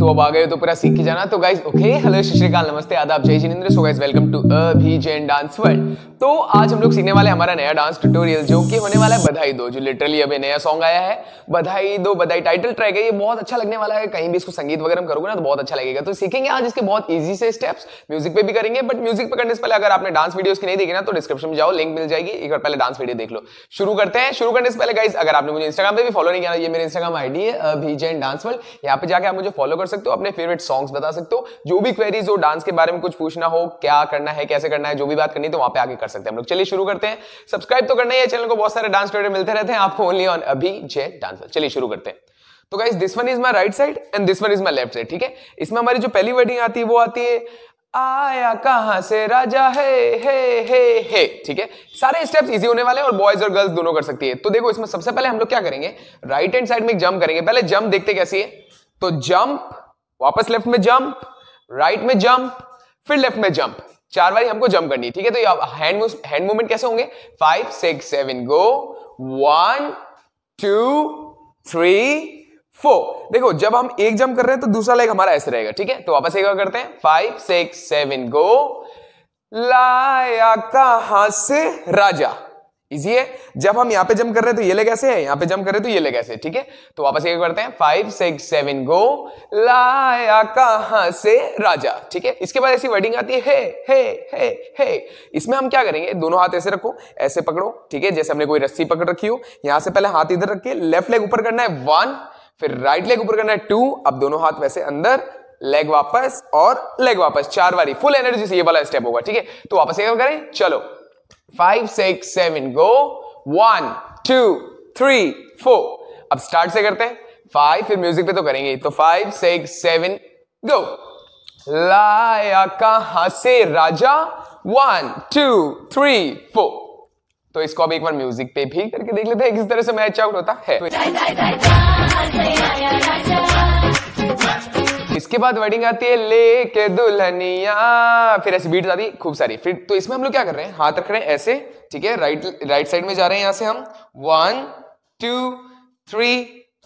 तो अब आ गए तो पूरा सीख के जाना तो गाइज ओके हेलो श्रीकाल नमस्ते आदाब जय Jinendra so guys welcome to a भी जैन डांस वर्ल्ड तो आज हम लोग सीखने वाले हमारा नया डांस ट्यूटोरियल जो कि होने वाला है बधाई दो जो लिटरली अभी नया सॉन्ग आया है बधाई दो बधाई टाइटल ट्रैक है ये बहुत अच्छा लगने वाला है कहीं भी इसको संगीत वगैरह हम करोगे ना तो बहुत अच्छा लगेगा तो सीखेंगे आज इसके बहुत ईजी से स्टेप्स म्यूजिक पे भी करेंगे बट म्यूजिक पे करने से पहले अगर आपने डांस वीडियो की नहीं देखी ना तो डिस्क्रिप्शन में जाओ लिंक मिल जाएगी एक बार पहले डांस वीडियो देख लो शुरू करते हैं शुरू करने से पहले गाइज अगर आपने मुझे इंस्टाग्राम पे भी फॉलो नहीं किया ये मेरे इंस्टाग्राम आईडी है अभी जैन डांस वर्ल्ड यहाँ पे जाकर आप मुझे फॉलो कर कर सकते हो अपने फेवरेट सॉन्ग्स बता सकते हो जो भी क्वेरीज हो डांस के बारे में कुछ पूछना हो क्या करना है कैसे करना है जो भी बात करनी तो वहां पे आगे कर सकते हैं हम लोग चलिए शुरू करते हैं सब्सक्राइब तो करना ही है चैनल को बहुत सारे डांस ट्रेडर मिलते रहते हैं आपको ओनली ऑन अभी जय डांस चलिए शुरू करते हैं तो guys this one is my right side and this one is my left side ठीक है इसमें हमारी जो पहली वर्डिंग आती है वो आती है आया कहां से राजा है हे हे हे ठीक है सारे स्टेप्स इजी होने वाले हैं और बॉयज और गर्ल्स दोनों कर सकती है तो देखो इसमें सबसे पहले हम लोग क्या करेंगे राइट हैंड साइड में जंप करेंगे पहले जंप देखते कैसी है तो जंप वापस लेफ्ट में जंप राइट में जंप फिर लेफ्ट में जंप चार बारी हमको जंप करनी है ठीक है तो हैंड हैंड मूवमेंट कैसे होंगे five six seven go one two three four देखो जब हम एक जंप कर रहे हैं तो दूसरा लेग हमारा ऐसे रहेगा ठीक है तो वापस एक बार करते हैं फाइव सिक्स सेवन गो लाया कहा से राजा इजी है जब हम यहां पे जम कर रहे हैं तो ये लेग ऐसे है यहां पे जम कर रहे हैं तो ये लेग ऐसे ठीक है तो वापस एक करते हैं फाइव सिक्स सेवन गो लाया कहा से राजा ठीक है इसके बाद ऐसी वर्डिंग आती है हे हे हे हे इसमें हम क्या करेंगे दोनों हाथ ऐसे रखो ऐसे पकड़ो ठीक है जैसे हमने कोई रस्सी पकड़ रखी हो यहां से पहले हाथ इधर रख लेफ्ट लेग ऊपर करना है वन फिर राइट लेग ऊपर करना है टू अब दोनों हाथ वैसे अंदर लेग वापस और लेग वापस चार बारी फुल एनर्जी से ये वाला स्टेप होगा ठीक है तो वापस एक करें चलो five six seven go one two three four अब स्टार्ट से करते हैं फाइव फिर म्यूजिक पे तो करेंगे तो फाइव सिक्स सेवन गो लाया कहा से राजा वन टू थ्री फोर तो इसको अब एक बार म्यूजिक पे भी करके देख लेते हैं किस तरह से मैच आउट होता है इसके बाद वेडिंग आती है ले के दुल्हनिया फिर ऐसी बीट आती खूब सारी फिर तो इसमें हम लोग क्या कर रहे हैं हाथ रख रहे हैं ऐसे ठीक है राइट राइट साइड में जा रहे हैं यहां से हम वन टू थ्री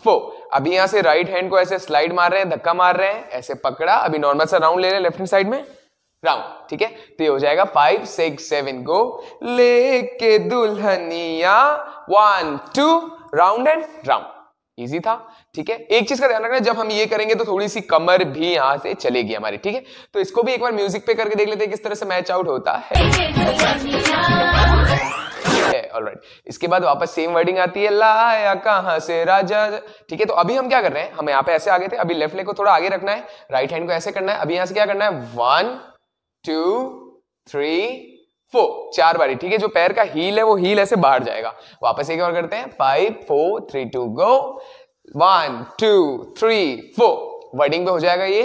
फोर अभी यहां से राइट हैंड को ऐसे स्लाइड मार रहे हैं धक्का मार रहे हैं ऐसे पकड़ा अभी नॉर्मल सा राउंड ले रहे हैं लेफ्ट हैंड साइड में राउंड ठीक है तो ये हो जाएगा फाइव सिक्स सेवन गो लेके दुल्हनिया one two round and round easy था ठीक है एक चीज का ध्यान रखना जब हम ये करेंगे तो थोड़ी सी कमर भी यहां से चलेगी हमारी ठीक है तो इसको भी एक बार म्यूजिक पे करके देख लेते हैं किस तरह से मैच आउट होता है ऑलराइट right. इसके बाद वापस सेम वर्डिंग आती है लाया कहां से राजा ठीक है तो अभी हम क्या कर रहे हैं हम यहां पे ऐसे आगे थे अभी लेफ्ट लेग को थोड़ा आगे रखना है राइट right हैंड को ऐसे करना है अभी यहां से क्या करना है वन टू थ्री फोर चार बारी ठीक है जो पैर का हील है वो हील ऐसे बाहर जाएगा वापस एक और करते हैं five four three two go one two three four wording पे हो जाएगा ये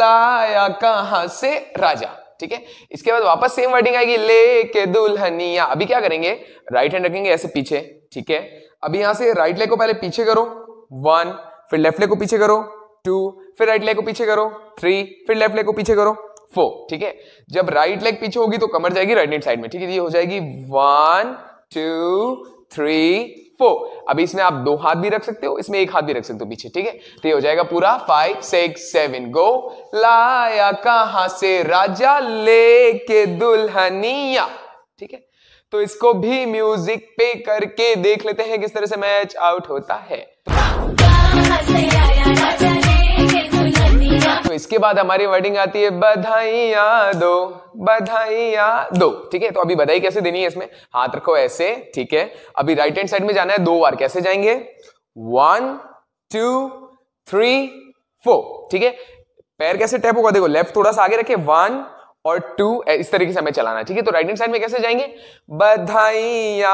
लाया कहा से राजा ठीक है इसके बाद वापस सेम वर्डिंग आएगी ले के दुल्हनिया अभी क्या करेंगे राइट हैंड रखेंगे ऐसे पीछे ठीक है अभी यहां से राइट लेग को पहले पीछे करो वन फिर लेफ्ट लेग को पीछे करो टू फिर राइट लेग को पीछे करो थ्री फिर लेफ्ट लेग को पीछे करो फोर ठीक है जब राइट लेग पीछे होगी तो कमर जाएगी राइट हैंड साइड में ठीक है ये हो जाएगी वन टू थ्री फोर अभी इसमें आप दो हाथ भी रख सकते हो इसमें एक हाथ भी रख सकते हो पीछे ठीक है तो ये हो जाएगा पूरा फाइव सिक्स सेवन गो लाया कहा से राजा लेके दुल्हनिया ठीक है तो इसको भी म्यूजिक पे करके देख लेते हैं किस तरह से मैच आउट होता है तो... तो इसके बाद हमारी वर्डिंग आती है बधाइया दो बधाइया दो ठीक है तो अभी बधाई कैसे देनी है इसमें हाथ रखो ऐसे ठीक है अभी राइट हैंड साइड में जाना है दो बार कैसे जाएंगे वन टू थ्री फोर ठीक है पैर कैसे टैप होगा देखो लेफ्ट थोड़ा सा आगे रखे वन और टू इस तरीके से हमें चलाना ठीक है तो राइट हैंड साइड में कैसे जाएंगे बधाइया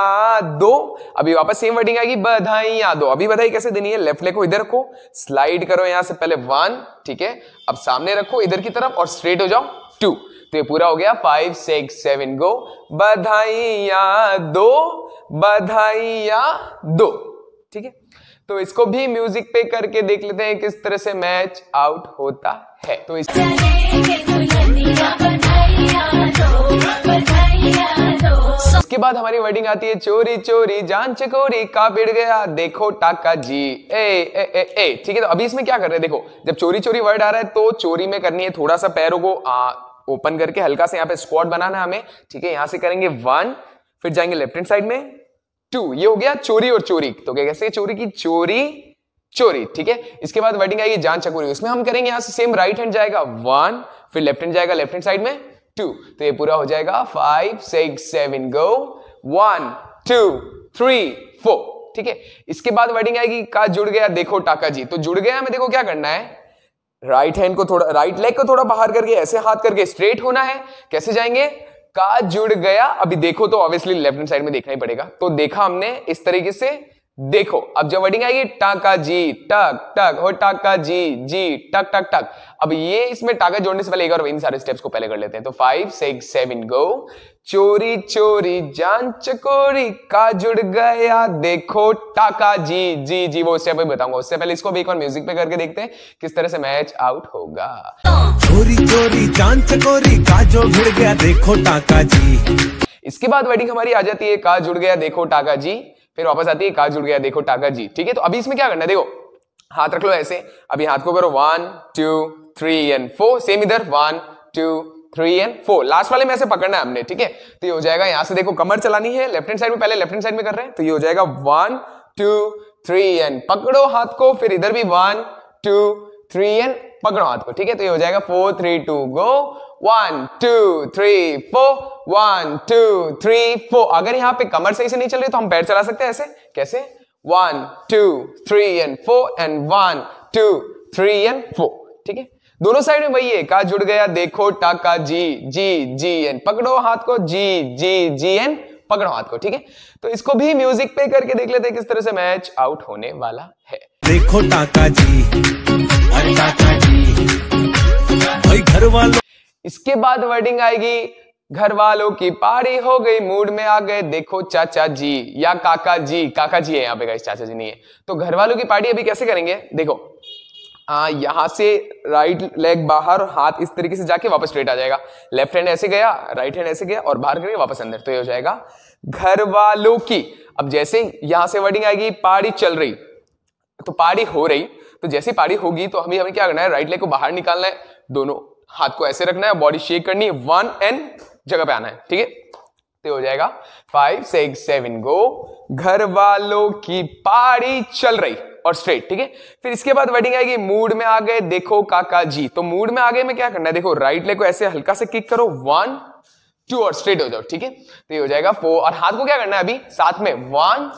दो अभी वापस सेम वर्डिंग आएगी बधाइया दो अभी बधाई कैसे देनी है लेफ्ट लेग को इधर रखो स्लाइड करो यहां से पहले वन ठीक है अब सामने रखो इधर की तरफ और स्ट्रेट हो जाओ टू तो ये पूरा हो गया फाइव सिक्स सेवन गो बधाइया दो बधाइया दो ठीक है तो इसको भी म्यूजिक पे करके देख लेते हैं किस तरह से मैच आउट होता है तो इस तो, के बाद हमारी वर्डिंग आती है चोरी चोरी जान चकोरी का बिड़ गया देखो टाका जी ए ए ए ए ठीक है तो अभी इसमें क्या कर रहे हैं देखो जब चोरी चोरी वर्ड आ रहा है तो चोरी में करनी है थोड़ा सा पैरों को ओपन करके हल्का से यहाँ पे स्क्वाड बनाना है हमें ठीक है यहां से करेंगे वन फिर जाएंगे लेफ्ट हैंड साइड में टू ये हो गया चोरी और चोरी तो क्या कैसे चोरी की चोरी चोरी ठीक है इसके बाद वर्डिंग आएगी जान चकोरी उसमें हम करेंगे यहां से सेम राइट हैंड जाएगा वन फिर लेफ्ट हैंड जाएगा लेफ्ट हैंड साइड में टू तो ये पूरा हो जाएगा five six seven go one two three four ठीक है इसके बाद वर्डिंग आएगी का जुड़ गया देखो टाका जी तो जुड़ गया हमें देखो क्या करना है राइट हैंड को थोड़ा राइट लेग को थोड़ा बाहर करके ऐसे हाथ करके स्ट्रेट होना है कैसे जाएंगे का जुड़ गया अभी देखो तो ऑब्वियसली लेफ्ट हैंड साइड में देखना ही पड़ेगा तो देखा हमने इस तरीके से देखो अब जब वर्डिंग आएगी टाका जी टक टक हो टाका जी जी टक टक टक अब ये इसमें टाका जोड़ने से पहले एक और इन सारे स्टेप्स को पहले कर लेते हैं तो फाइव सिक्स सेवन गो चोरी चोरी जान चकोरी का जुड़ गया देखो टाका जी जी जी वो स्टेप बताऊंगा उससे पहले इसको भी एक बार म्यूजिक पे करके देखते हैं किस तरह से मैच आउट होगा चोरी चोरी जान चकोरी का जो गया देखो टाका जी इसके बाद वर्डिंग हमारी आ जाती है का जुड़ गया देखो टाका जी फिर वापस आती है कहा जुड़ गया देखो टाका जी ठीक है तो अभी इसमें क्या करना है देखो हाथ रख लो ऐसे अभी हाथ को करो one two three and four same इधर one two three and four last वाले में ऐसे पकड़ना है हमने ठीक है तो ये हो जाएगा यहां से देखो कमर चलानी है लेफ्ट हैंड साइड में पहले लेफ्ट हैंड साइड में कर रहे हैं तो ये हो जाएगा वन टू थ्री एंड पकड़ो हाथ को फिर इधर भी वन टू थ्री एंड पकड़ो हाथ को ठीक है तो ये हो जाएगा four three two go one two three four one two three four अगर यहाँ पे कमर सही से नहीं चल रही तो हम पैर चला सकते हैं ऐसे कैसे one two three and four and one two three and four ठीक है दोनों साइड में वही है का जुड़ गया देखो टाका जी जी जी एन पकड़ो हाथ को जी जी जी एन पकड़ो हाथ को ठीक है तो इसको भी म्यूजिक पे करके देख लेते हैं किस तरह से मैच आउट होने वाला है देखो टाका जी टाका जी भाई घर वालों इसके बाद वर्डिंग आएगी घर वालों की पारी हो गई मूड में आ गए देखो चाचा जी या काका जी काका जी है यहाँ पे गाइस चाचा जी नहीं है तो घर वालों की पार्टी अभी कैसे करेंगे देखो आ, यहां से राइट लेग बाहर हाथ इस तरीके से जाके वापस स्ट्रेट आ जाएगा लेफ्ट हैंड ऐसे गया राइट हैंड ऐसे गया और बाहर करके वापस अंदर तो ये हो जाएगा घर वालों की अब जैसे यहां से वर्डिंग आएगी पारी चल रही तो पारी हो रही तो जैसे पारी होगी तो हमें हमें क्या करना है राइट लेग को बाहर निकालना है दोनों हाथ को ऐसे रखना है बॉडी शेक करनी है वन एंड जगह पे आना है ठीक है तो हो जाएगा फाइव सिक्स सेवन गो घर वालों की पारी चल रही और स्ट्रेट ठीक है फिर इसके बाद वेडिंग आएगी मूड में आ गए देखो काका जी तो मूड में आ गए में क्या करना है देखो राइट लेग को ऐसे हल्का से किक करो वन टू और स्ट्रेट हो जाओ ठीक है तो ये हो जाएगा फोर और हाथ को क्या करना है अभी साथ में वन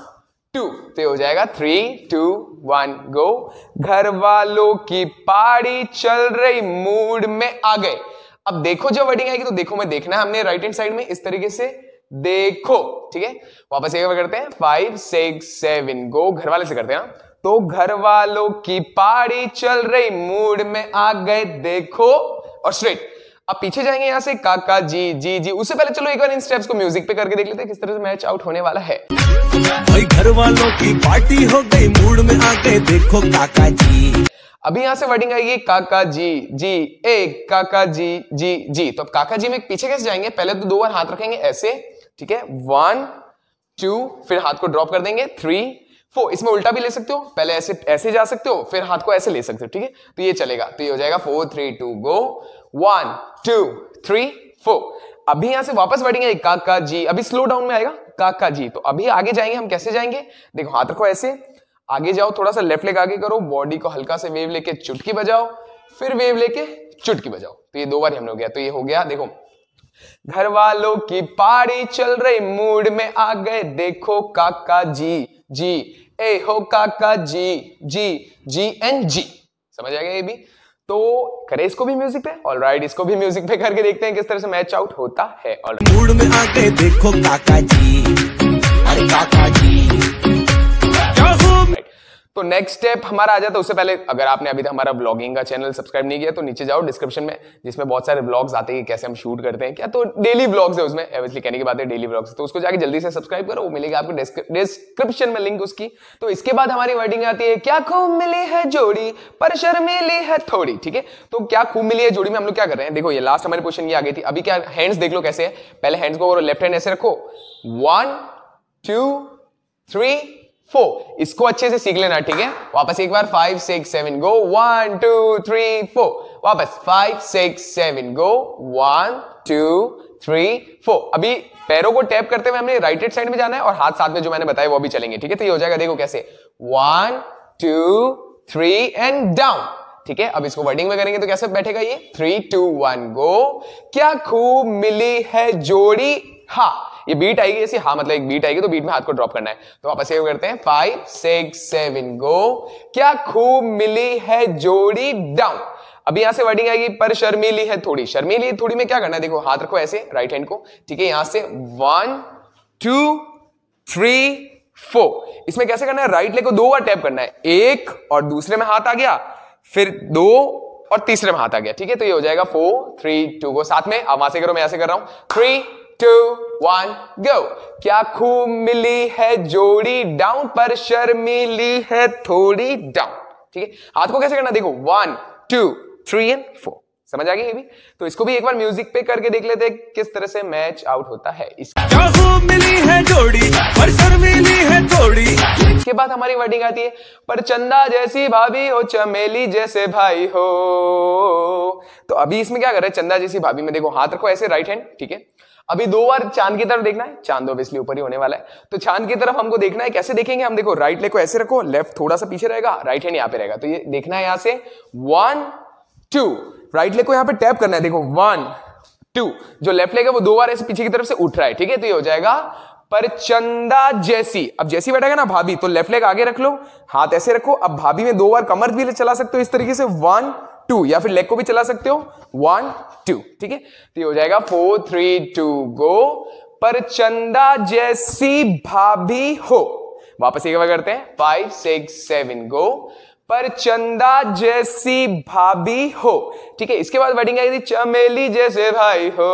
टू तो हो जाएगा थ्री टू वन गो घर वालों की पारी चल रही मूड में आ गए अब देखो जो वर्डिंग आएगी तो देखो मैं देखना है हमने राइट हैंड साइड में इस तरीके से देखो ठीक है वापस एक बार करते हैं फाइव सिक्स सेवन गो घर वाले से करते हैं हाँ। तो घर वालों की पारी चल रही मूड में आ गए देखो और स्ट्रेट आप पीछे जाएंगे यहाँ से काका जी जी जी उससे पहले चलो एक बार इन स्टेप्स को म्यूजिक पे करके देख लेते हैं किस तरह से मैच आउट होने वाला है भाई घर वालों की पार्टी हो गई मूड में आके देखो काका जी अभी यहाँ से वर्डिंग आएगी काका जी जी ए काका जी जी जी तो अब काका जी में पीछे कैसे जाएंगे पहले तो दो बार हाथ रखेंगे ऐसे ठीक है वन टू फिर हाथ को ड्रॉप कर देंगे थ्री फोर इसमें उल्टा भी ले सकते हो पहले ऐसे ऐसे जा सकते हो फिर हाथ को ऐसे ले सकते हो ठीक है तो ये चलेगा तो ये हो जाएगा four three two go one two three four अभी यहां से वापस बढ़ेंगे काका जी अभी स्लो डाउन में आएगा काका जी तो अभी आगे जाएंगे हम कैसे जाएंगे देखो हाथ रखो ऐसे आगे जाओ थोड़ा सा लेफ्ट लेग आगे करो बॉडी को हल्का से वेव लेके चुटकी बजाओ फिर वेव लेके चुटकी बजाओ तो ये दो बार हमने हो गया तो ये हो गया देखो घर वालों की पारी चल रही मूड में आ गए देखो काका जी जी ए हो काका जी जी जी एन जी समझ आ गया ये भी तो करें इसको भी म्यूजिक पे ऑल राइट इसको भी म्यूजिक पे करके देखते हैं किस तरह से मैच आउट होता है ऑल मूड में आके देखो काका जी अरे काका जी तो नेक्स्ट स्टेप हमारा आ जाता है उससे पहले अगर आपने अभी तक हमारा ब्लॉगिंग का चैनल सब्सक्राइब नहीं किया तो नीचे जाओ डिस्क्रिप्शन में जिसमें बहुत सारे ब्लॉग्स आते हैं कैसे हम शूट करते हैं क्या तो डेली ब्लॉग्स है उसमें एवजली कहने की बात है डेली ब्लॉग्स तो उसको जाके जल्दी से सब्सक्राइब करो वो मिलेगा आपको डिस्क्रिप्शन में लिंक उसकी तो इसके बाद हमारी वर्डिंग आती है क्या खूब मिली है जोड़ी पर शर्मिली है थोड़ी ठीक है तो क्या खूब मिली है जोड़ी में हम लोग क्या कर रहे हैं देखो ये लास्ट हमारी क्वेश्चन ये आ गई थी अभी क्या हैंड्स देख लो कैसे है पहले हैंड्स को लेफ्ट हैंड ऐसे रखो वन टू थ्री फोर इसको अच्छे से सीख लेना ठीक है वापस एक बार five six seven go one two three four वापस five six seven go one two three four अभी पैरों को टैप करते हुए हमने राइट साइड में जाना है और हाथ साथ में जो मैंने बताया वो भी चलेंगे ठीक है तो ये हो जाएगा देखो कैसे one two three and down ठीक है अब इसको वर्डिंग में करेंगे तो कैसे बैठेगा ये थ्री टू वन गो क्या खूब मिली है जोड़ी हा ये बीट आएगी ऐसी हाँ मतलब एक बीट आएगी तो बीट में हाथ को ड्रॉप करना है तो वापस ये करते हैं फाइव सिक्स सेवन गो क्या खूब मिली है जोड़ी डाउन अभी यहां से वर्डिंग आएगी पर शर्मीली है थोड़ी शर्मीली थोड़ी में क्या करना है देखो हाथ रखो ऐसे राइट हैंड को ठीक है यहां से वन टू थ्री फोर इसमें कैसे करना है राइट लेग को दो बार टैप करना है एक और दूसरे में हाथ आ गया फिर दो और तीसरे में हाथ आ गया ठीक है तो ये हो जाएगा फोर थ्री टू को साथ में आप वहां से करो मैं ऐसे कर रहा हूं थ्री टू वन गो क्या खूब मिली है जोड़ी डाउन पर शर्मिली है थोड़ी डाउन ठीक है हाथ को कैसे करना देखो one two three and four समझ आ गई ये भी तो इसको भी एक बार म्यूजिक पे करके देख लेते हैं किस तरह से मैच आउट होता है क्या खूब मिली है जोड़ी पर शर्मिली है थोड़ी इसके बाद हमारी वर्डिंग आती है पर चंदा जैसी भाभी हो चमेली जैसे भाई हो तो अभी इसमें क्या कर रहे हैं चंदा जैसी भाभी में देखो हाथ रखो ऐसे राइट हैंड ठीक है अभी दो बार चांद की तरफ देखना है चांद ऑब्वियसली ऊपर ही होने वाला है तो चांद की तरफ हमको देखना है कैसे देखेंगे हम देखो राइट लेग को ऐसे रखो लेफ्ट थोड़ा सा पीछे रहेगा राइट हैंड यहाँ पे रहेगा तो ये देखना है यहां से वन टू राइट लेग को यहाँ पे टैप करना है देखो वन टू जो लेफ्ट लेग है वो दो बार ऐसे पीछे की तरफ से उठ रहा है ठीक है तो ये हो जाएगा पर चंदा जैसी अब जैसी बैठेगा ना भाभी तो लेफ्ट लेग आगे रख लो हाथ ऐसे रखो अब भाभी में दो बार कमर भी चला सकते हो इस तरीके से वन टू या फिर लेग को भी चला सकते हो वन टू ठीक है तो ये हो जाएगा फोर थ्री टू गो पर चंदा जैसी भाभी हो वापस एक बार करते हैं फाइव सिक्स सेवन गो पर चंदा जैसी भाभी हो ठीक है इसके बाद वर्डिंग आई थी चमेली जैसे भाई हो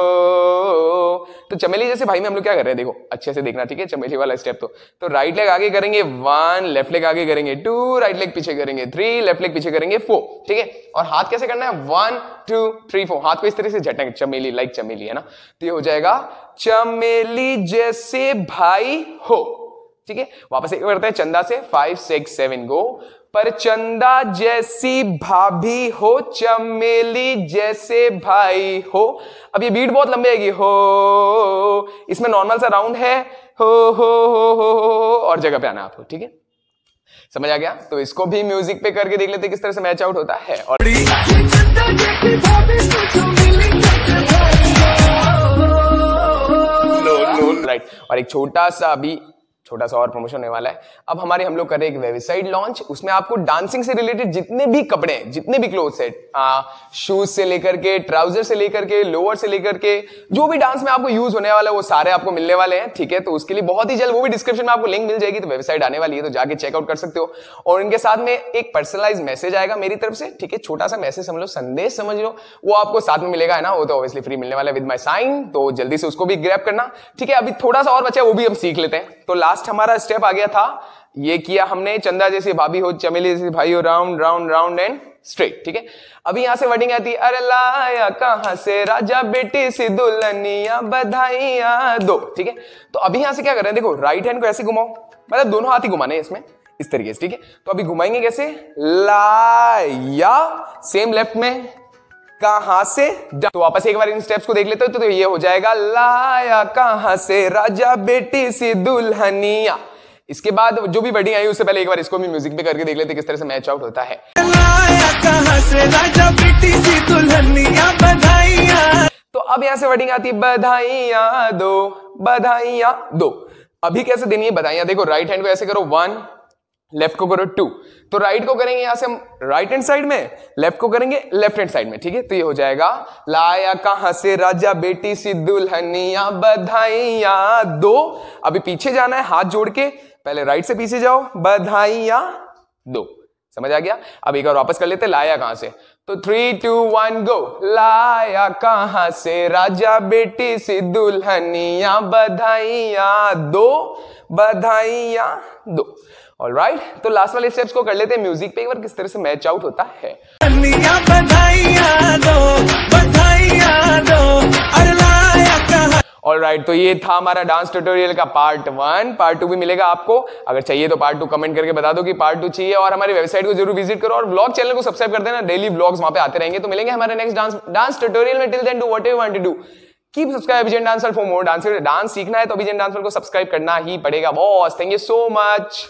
तो चमेली जैसे भाई में हम लोग क्या कर रहे हैं देखो अच्छे से देखना ठीक है चमेली वाला स्टेप तो तो राइट लेग आगे करेंगे वन लेफ्ट लेग आगे करेंगे टू राइट लेग पीछे करेंगे थ्री लेफ्ट लेग पीछे करेंगे फोर ठीक है और हाथ कैसे करना है वन टू थ्री फोर हाथ को इस तरह से झटेंगे चमेली लाइक चमेली है ना तो ये हो जाएगा चमेली जैसे भाई हो ठीक है वापस एक करते हैं चंदा से फाइव सिक्स सेवन गो पर चंदा जैसी भाभी हो चमेली जैसे भाई हो अब ये बीट बहुत लंबी आएगी हो इसमें नॉर्मल सा राउंड है हो हो हो हो हो और जगह पे आना आपको ठीक है समझ आ गया तो इसको भी म्यूजिक पे करके देख लेते किस तरह से मैच आउट होता है और राइट और एक छोटा सा अभी छोटा सा और प्रमोशन होने वाला है अब हमारे हम लोग कर रहे हैं एक वेबसाइट लॉन्च उसमें आपको डांसिंग से रिलेटेड जितने भी कपड़े हैं जितने भी क्लोथ है शूज से लेकर के ट्राउजर से लेकर के लोअर से लेकर के जो भी डांस में आपको यूज होने वाला है वो सारे आपको मिलने वाले हैं ठीक है तो उसके लिए बहुत ही जल्द वो भी डिस्क्रिप्शन में आपको लिंक मिल जाएगी तो वेबसाइट आने वाली है तो जाके चेकआउट कर सकते हो और इनके साथ में एक पर्सनलाइज मैसेज आएगा मेरी तरफ से ठीक है छोटा सा मैसेज समझ लो संदेश समझ लो वो आपको साथ में मिलेगा है ना वो तो ऑब्वियसली फ्री मिलने वाला है विद माई साइन तो जल्दी से उसको भी ग्रैप करना ठीक है अभी थोड़ा सा और बचा वो भी हम सीख लेते हैं तो लास्ट हमारा स्टेप आ गया था ये किया हमने चंदा जैसी भाभी हो चमेली जैसी भाई हो round round round and straight ठीक है अभी यहां से वर्डिंग आती है अरे लाया कहा से राजा बेटी से दुल्हनिया बधाइया दो ठीक है तो अभी यहां से क्या कर रहे हैं देखो राइट हैंड को ऐसे घुमाओ मतलब दोनों हाथ ही घुमाने इसमें इस तरीके से ठीक है तो अभी घुमाएंगे कैसे लाया सेम लेफ्ट में कहा से तो वापस एक बार इन स्टेप्स को देख लेते हो तो, तो ये हो जाएगा लाया कहा से राजा बेटी से दुल्हनिया इसके बाद जो भी बड़ी आई उससे पहले एक बार इसको भी म्यूजिक पे करके देख लेते किस तरह से मैच आउट होता है तो अब यहां से वर्डिंग आती है बधाइया दो बधाइया दो अभी कैसे देनी है बधाइया देखो राइट हैंड को ऐसे करो वन लेफ्ट को करो टू तो राइट को करेंगे यहां से हम राइट हैंड साइड में लेफ्ट को करेंगे लेफ्ट हैंड साइड में ठीक है तो ये हो जाएगा लाया कहां से राजा बेटी सी दुल्हनिया बधाइया दो अभी पीछे जाना है हाथ जोड़ के पहले राइट से पीछे जाओ बधाइया दो समझ आ गया अब एक बार वापस कर लेते लाया कहां से तो थ्री टू वन गो लाया कहां से राजा बेटी सी दुल्हनिया बधाइया दो बधाइया दो ऑल राइट तो लास्ट वाले स्टेप्स को कर लेते हैं म्यूजिक पे एक बार किस तरह से मैच आउट होता है ऑल राइट right, तो ये था हमारा डांस ट्यूटोरियल का पार्ट वन पार्ट टू भी मिलेगा आपको अगर चाहिए तो पार्ट टू कमेंट करके बता दो कि पार्ट टू चाहिए और हमारी वेबसाइट को जरूर विजिट करो और ब्लॉग चैनल को सब्सक्राइब कर देना डेली ब्लॉग्स वहां पे आते रहेंगे तो मिलेंगे हमारे नेक्स्ट डांस डांस ट्यूटोरियल में till then do what you want to do keep subscribe Abhijan dancer for more dancer dance सीखना है तो अभिजन डांसर को सब्सक्राइब करना ही पड़ेगा boss thank you so much